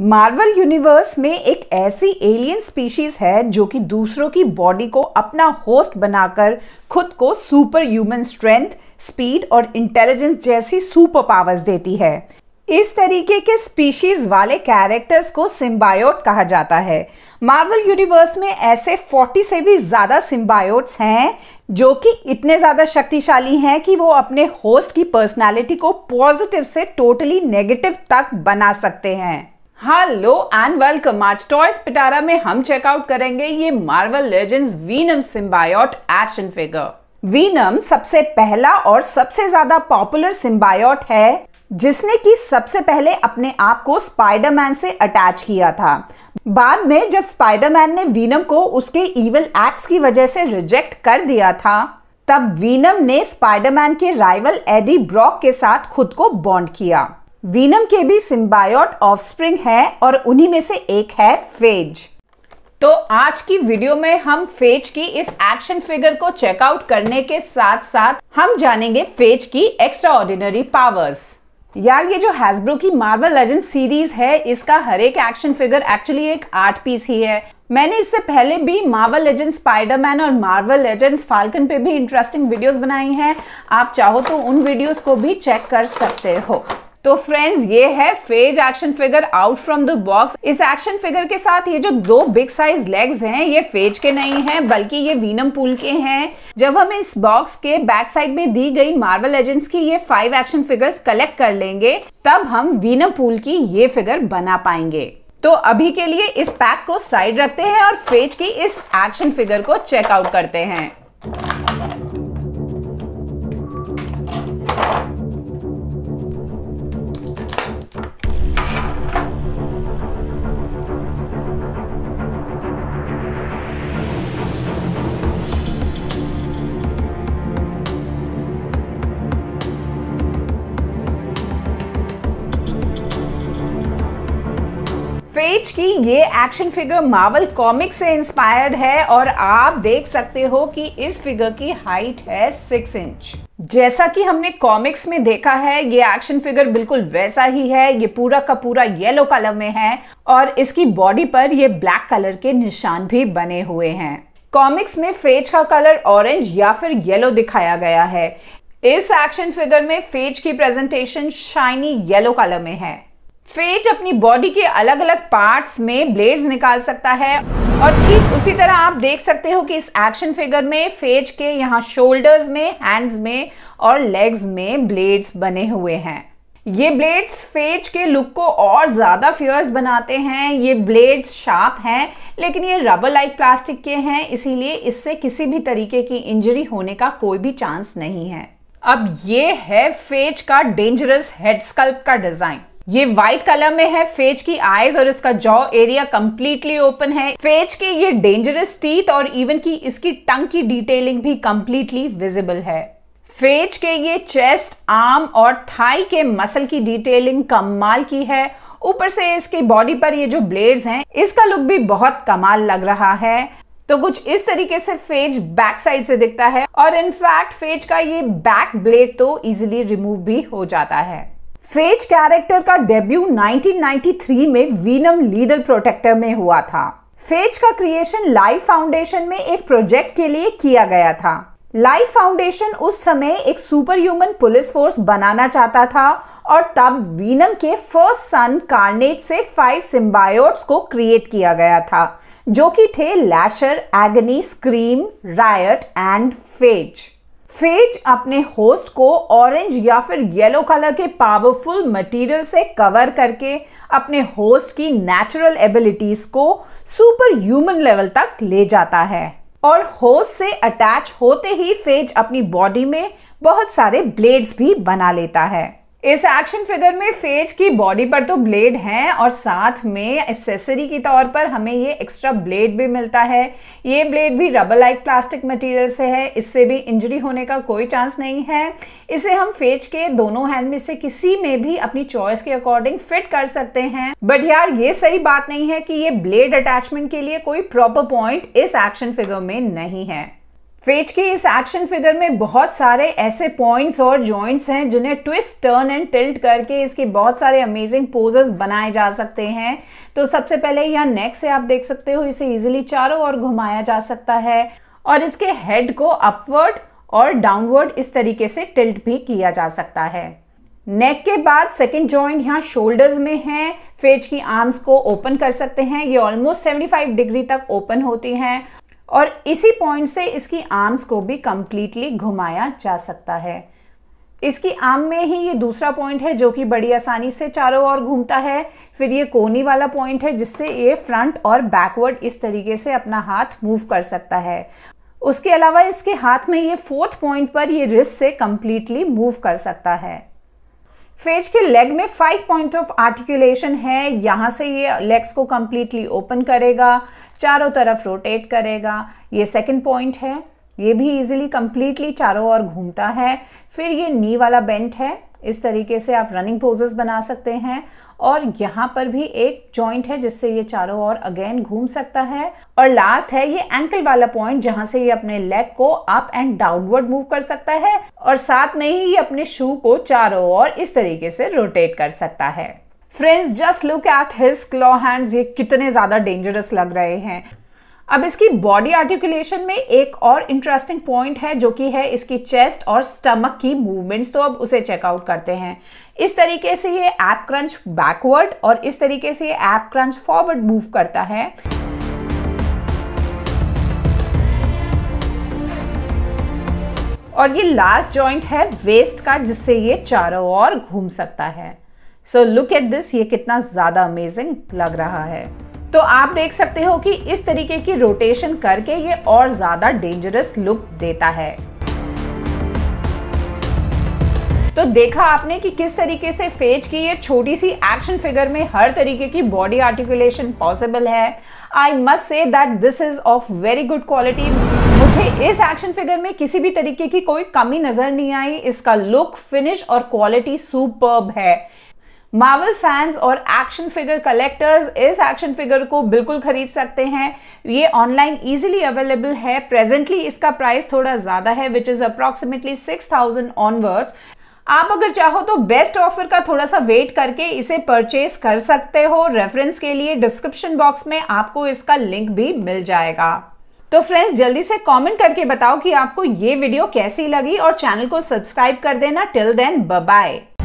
Marvel universe में एक ऐसी एलियन स्पीशीज है जो कि दूसरों की बॉडी को अपना होस्ट बनाकर खुद को सुपर ह्यूमन स्ट्रेंथ स्पीड और इंटेलिजेंस जैसी सुपर पावर्स देती है इस तरीके के स्पीशीज वाले कैरेक्टर्स को सिम्बायोट कहा जाता है मार्वल यूनिवर्स में ऐसे 40 से भी ज़्यादा सिम्बायोट्स हैं जो कि इतने ज़्यादा शक्तिशाली हैं कि वो अपने होस्ट की पर्सनालिटी को पॉजिटिव से टोटली नेगेटिव तक बना सकते हैं हेलो एंड वेलकम आज टॉयज पिटारा में हम चेकआउट करेंगे ये Marvel Legends Venom symbiote action figure Venom सबसे पहला और सबसे ज्यादा पॉपुलर सिम्बायोट है जिसने कि सबसे पहले अपने आप को स्पाइडरमैन से अटैच किया था बाद में जब स्पाइडरमैन ने वीनम को उसके इवल एक्ट्स की वजह से रिजेक्ट कर दिया था तब वीनम ने स्पाइडरमैन के राइवल एडी ब्रॉक के साथ खुद को बॉन्ड किया वीनम के भी सिम्बायोट ऑफस्प्रिंग है और उन्हीं में से एक है फेज तो आज की वीडियो में हम फेज की इस एक्शन फिगर को चेकआउट करने के साथ साथ हम जानेंगे फेज की एक्स्ट्रा ऑर्डिनरी पावर्स यार ये जो हैसब्रो की मार्वल लेजेंड सीरीज है इसका हर एक एक्शन फिगर एक्चुअली एक आर्ट पीस ही है मैंने इससे पहले भी मार्वल लेजेंड स्पाइडरमैन और मार्वल लेजेंड फाल्कन पे भी इंटरेस्टिंग वीडियोस बनाई हैं आप चाहो तो उन वीडियोस को भी चेक कर सकते हो तो फ्रेंड्स ये है Phage action figure out from the box इस एक्शन फिगर के साथ ये जो दो बिग साइज लेग्स हैं ये फेज के नहीं हैं बल्कि ये वीनम पूल के हैं जब हम इस बॉक्स के बैक साइड में दी गई मार्वल एजेंट्स की ये फाइव एक्शन फिगर्स कलेक्ट कर लेंगे तब हम वीनम पूल की ये फिगर बना पाएंगे तो अभी के लिए इस पैक को साइड रखते हैं और फेज की इस एक्शन फिगर को चेकआउट करते हैं फेज की ये एक्शन फिगर मार्वल कॉमिक से इंस्पायर्ड है और आप देख सकते हो कि इस फिगर की हाइट है सिक्स इंच जैसा कि हमने कॉमिक्स में देखा है ये एक्शन फिगर बिल्कुल वैसा ही है ये पूरा का पूरा येलो कलर में है और इसकी बॉडी पर ये ब्लैक कलर के निशान भी बने हुए हैं कॉमिक्स में फेज का कलर ऑरेंज या फिर येलो दिखाया गया है इस एक्शन फिगर में फेज की प्रेजेंटेशन शाइनी येलो कलर में है फेज अपनी बॉडी के अलग अलग पार्ट्स में ब्लेड्स निकाल सकता है और ठीक उसी तरह आप देख सकते हो कि इस एक्शन फिगर में फेज के यहाँ शोल्डर्स में हैंड्स में और लेग्स में ब्लेड्स बने हुए हैं ये ब्लेड्स फेज के लुक को और ज़्यादा फ्योर्स बनाते हैं ये ब्लेड्स शार्प हैं लेकिन ये रबर लाइक प्लास्टिक के हैं इसीलिए इससे किसी भी तरीके की इंजरी होने का कोई भी चांस नहीं है अब ये है फेज का डेंजरस हेड स्कल्प का डिज़ाइन ये व्हाइट कलर में है फेज की आईज और इसका जॉ एरिया कंप्लीटली ओपन है फेज के ये डेंजरस टीथ और इवन की इसकी टंग की डिटेलिंग भी कंप्लीटली विजिबल है फेज के ये चेस्ट आर्म और थाई के मसल की डिटेलिंग कमाल की है ऊपर से इसकी बॉडी पर ये जो ब्लेड्स हैं इसका लुक भी बहुत कमाल लग रहा है तो कुछ इस तरीके से फेज बैक साइड से दिखता है और इनफैक्ट फेज का ये बैक ब्लेड तो इजिली रिमूव भी हो जाता है फेज कैरेक्टर का डेब्यू 1993 में वीनम लीडल प्रोटेक्टर में हुआ था फेज का क्रिएशन लाइफ फाउंडेशन में एक प्रोजेक्ट के लिए किया गया था लाइफ फाउंडेशन उस समय एक सुपर ह्यूमन पुलिस फोर्स बनाना चाहता था और तब वीनम के फर्स्ट सन कार्नेट से फाइव सिम्बायोट्स को क्रिएट किया गया था जो कि थे Lasher Agony Scream Riot and Phage Phage अपने होस्ट को ऑरेंज या फिर येलो कलर के पावरफुल मटेरियल से कवर करके अपने होस्ट की नेचुरल एबिलिटीज को सुपर ह्यूमन लेवल तक ले जाता है और होस्ट से अटैच होते ही फेज अपनी बॉडी में बहुत सारे ब्लेड्स भी बना लेता है इस एक्शन फिगर में फेज की बॉडी पर तो ब्लेड है और साथ में एसेसरी के तौर पर हमें ये एक्स्ट्रा ब्लेड भी मिलता है ये ब्लेड भी रबर लाइक प्लास्टिक मटेरियल से है इससे भी इंजरी होने का कोई चांस नहीं है इसे हम फेज के दोनों हैंड में से किसी में भी अपनी चॉइस के अकॉर्डिंग फिट कर सकते हैं बट यार ये सही बात नहीं है कि ये ब्लेड अटैचमेंट के लिए कोई प्रॉपर पॉइंट इस एक्शन फिगर में नहीं है फेज की इस एक्शन फिगर में बहुत सारे ऐसे पॉइंट्स और जॉइंट्स हैं जिन्हें ट्विस्ट टर्न एंड टिल्ट करके इसके बहुत सारे अमेजिंग पोजेस बनाए जा सकते हैं तो सबसे पहले यहाँ नेक से आप देख सकते हो इसे इजिली चारों ओर घुमाया जा सकता है और इसके हेड को अपवर्ड और डाउनवर्ड इस तरीके से टिल्ट भी किया जा सकता है नेक के बाद सेकेंड जॉइंट यहाँ शोल्डर्स में है फेज की आर्म्स को ओपन कर सकते हैं ये ऑलमोस्ट 75 डिग्री तक ओपन होती हैं और इसी पॉइंट से इसकी आर्म्स को भी कम्प्लीटली घुमाया जा सकता है इसकी आर्म में ही ये दूसरा पॉइंट है जो कि बड़ी आसानी से चारों ओर घूमता है फिर ये कोनी वाला पॉइंट है जिससे ये फ्रंट और बैकवर्ड इस तरीके से अपना हाथ मूव कर सकता है उसके अलावा इसके हाथ में ये फोर्थ पॉइंट पर ये रिस्ट से कंप्लीटली मूव कर सकता है फेज के लेग में फाइव पॉइंट ऑफ आर्टिकुलेशन है यहाँ से ये लेग्स को कम्प्लीटली ओपन करेगा चारों तरफ रोटेट करेगा ये सेकेंड पॉइंट है ये भी इजीली कम्प्लीटली चारों ओर घूमता है फिर ये नी वाला बेंट है इस तरीके से आप रनिंग पोजेस बना सकते हैं और यहाँ पर भी एक जॉइंट है जिससे ये चारों ओर अगेन घूम सकता है और लास्ट है ये एंकल वाला पॉइंट जहां से ये अपने लेग को अप एंड डाउनवर्ड मूव कर सकता है और साथ में ही ये अपने शू को चारों ओर इस तरीके से रोटेट कर सकता है friends just look at his claw hands ये कितने ज्यादा डेंजरस लग रहे हैं अब इसकी बॉडी आर्टिकुलेशन में एक और इंटरेस्टिंग पॉइंट है जो कि है इसकी चेस्ट और स्टमक की मूवमेंट्स तो अब उसे चेकआउट करते हैं इस तरीके से ये ऐप क्रंच बैकवर्ड और इस तरीके से ये ऐप क्रंच फॉरवर्ड मूव करता है और ये लास्ट जॉइंट है वेस्ट का जिससे ये चारों ओर घूम सकता है सो लुक एट दिस ये कितना ज़्यादा अमेजिंग लग रहा है तो आप देख सकते हो कि इस तरीके की रोटेशन करके ये और ज़्यादा डेंजरस लुक देता है तो देखा आपने कि किस तरीके से फेज की ये छोटी सी एक्शन फिगर में हर तरीके की बॉडी आर्टिकुलेशन पॉसिबल है I must say that this is of very good quality मुझे इस एक्शन फिगर में किसी भी तरीके की कोई कमी नजर नहीं आई इसका लुक फिनिश और क्वालिटी सुपर्ब है मार्वल फैंस और एक्शन फिगर कलेक्टर्स इस एक्शन फिगर को बिल्कुल खरीद सकते हैं ये ऑनलाइन इजीली अवेलेबल है प्रेजेंटली इसका प्राइस थोड़ा ज़्यादा है which is approximately six thousand onwards आप अगर चाहो तो बेस्ट ऑफर का थोड़ा सा वेट करके इसे परचेज कर सकते हो रेफरेंस के लिए डिस्क्रिप्शन बॉक्स में आपको इसका लिंक भी मिल जाएगा तो फ्रेंड्स जल्दी से कमेंट करके बताओ कि आपको ये वीडियो कैसी लगी और चैनल को सब्सक्राइब कर देना टिल देन बाय